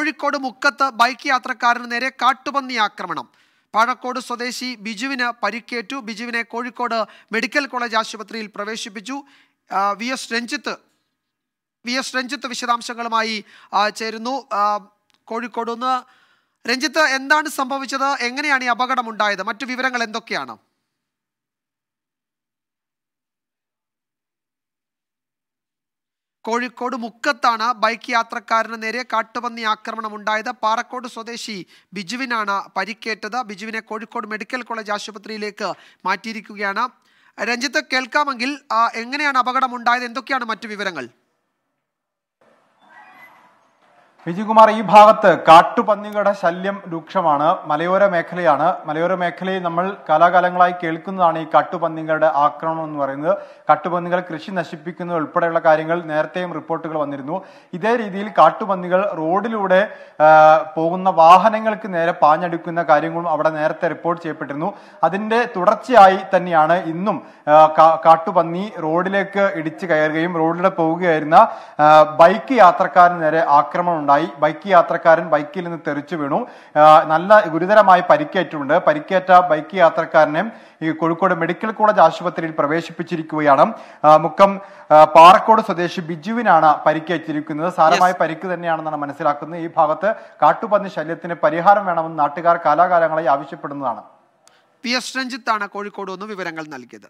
കോഴിക്കോട് മുക്കത്ത് ബൈക്ക് യാത്രക്കാരന് നേരെ കാട്ടുപന്നി ആക്രമണം പാഴക്കോട് സ്വദേശി ബിജുവിന് പരിക്കേറ്റു ബിജുവിനെ കോഴിക്കോട് മെഡിക്കൽ കോളേജ് ആശുപത്രിയിൽ പ്രവേശിപ്പിച്ചു V S Ranjith V S Ranjith വിശദാംശങ്ങളുമായി ചേരുന്നു കോഴിക്കോട് നിന്ന് രഞ്ജിത്ത് എന്താണ് സംഭവിച്ചത് എങ്ങനെയാണ് ഈ അപകടം ഉണ്ടായത് മറ്റു വിവരങ്ങൾ എന്തൊക്കെയാണ് കോഴിക്കോട് മുക്കത്താണ് ബൈക്ക് യാത്രക്കാരന് നേരെ കാട്ടുപന്നി ആക്രമണം ഉണ്ടായത് പാറക്കോട് സ്വദേശി ബിജുവിനാണ് പരിക്കേറ്റത് ബിജുവിനെ കോഴിക്കോട് മെഡിക്കൽ കോളേജ് ആശുപത്രിയിലേക്ക് മാറ്റിയിരിക്കുകയാണ് രഞ്ജിത്ത് കേൾക്കാമെങ്കിൽ എങ്ങനെയാണ് ഉണ്ടായത് എന്തൊക്കെയാണ് മറ്റു വിവരങ്ങൾ വിജയകുമാർ ഈ ഭാഗത്ത് കാട്ടുപന്നികളുടെ ശല്യം രൂക്ഷമാണ് മലയോര മേഖലയാണ് മലയോര മേഖലയിൽ നമ്മൾ കാലാകാലങ്ങളായി കേൾക്കുന്നതാണ് ഈ കാട്ടുപന്നികളുടെ ആക്രമണം എന്ന് പറയുന്നത് കാട്ടുപന്നികൾ കൃഷി നശിപ്പിക്കുന്നത് ഉൾപ്പെടെയുള്ള കാര്യങ്ങൾ നേരത്തെയും റിപ്പോർട്ടുകൾ വന്നിരുന്നു ഇതേ രീതിയിൽ കാട്ടുപന്നികൾ റോഡിലൂടെ പോകുന്ന വാഹനങ്ങൾക്ക് നേരെ പാഞ്ഞെടുക്കുന്ന കാര്യങ്ങളും അവിടെ നേരത്തെ റിപ്പോർട്ട് ചെയ്യപ്പെട്ടിരുന്നു അതിന്റെ തുടർച്ചയായി തന്നെയാണ് ഇന്നും കാട്ടുപന്നി റോഡിലേക്ക് ഇടിച്ചു കയറുകയും റോഡിലൂടെ പോവുകയായിരുന്ന ബൈക്ക് യാത്രക്കാരന് നേരെ ആക്രമണം ഉണ്ടായി ബൈക്ക് യാത്രക്കാരൻ ബൈക്കിൽ നിന്ന് തെറിച്ചു വീണു നല്ല ഗുരുതരമായി പരിക്കേറ്റിട്ടുണ്ട് പരിക്കേറ്റ ബൈക്ക് യാത്രക്കാരനെ ഈ കോഴിക്കോട് മെഡിക്കൽ കോളേജ് ആശുപത്രിയിൽ പ്രവേശിപ്പിച്ചിരിക്കുകയാണ് മുക്കം പാറക്കോട് സ്വദേശി ബിജുവിനാണ് പരിക്കേറ്റിരിക്കുന്നത് സാരമായ പരിക്ക് തന്നെയാണെന്നാണ് മനസ്സിലാക്കുന്നത് ഈ ഭാഗത്ത് കാട്ടുപന്നി ശല്യത്തിന് പരിഹാരം വേണമെന്ന് നാട്ടുകാർ കാലാകാലങ്ങളായി ആവശ്യപ്പെടുന്നതാണ് പി എസ് രഞ്ജിത്താണ് കോഴിക്കോട് ഒന്ന് വിവരങ്ങൾ നൽകിയത്